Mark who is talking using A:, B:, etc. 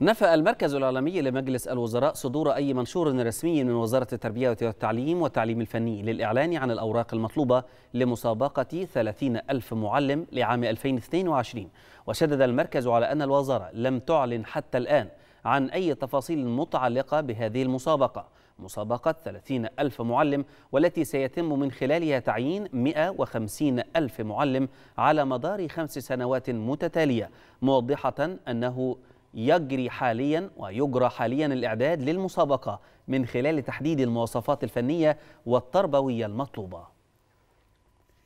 A: نفى المركز العالمي لمجلس الوزراء صدور أي منشور رسمي من وزارة التربية والتعليم والتعليم الفني للإعلان عن الأوراق المطلوبة لمسابقة 30 ألف معلم لعام 2022 وشدد المركز على أن الوزارة لم تعلن حتى الآن عن أي تفاصيل متعلقة بهذه المسابقة مسابقة 30 ألف معلم والتي سيتم من خلالها تعيين 150 ألف معلم على مدار خمس سنوات متتالية موضحة أنه يجري حاليا ويجرى حاليا الإعداد للمسابقة من خلال تحديد المواصفات الفنية والتربوية المطلوبة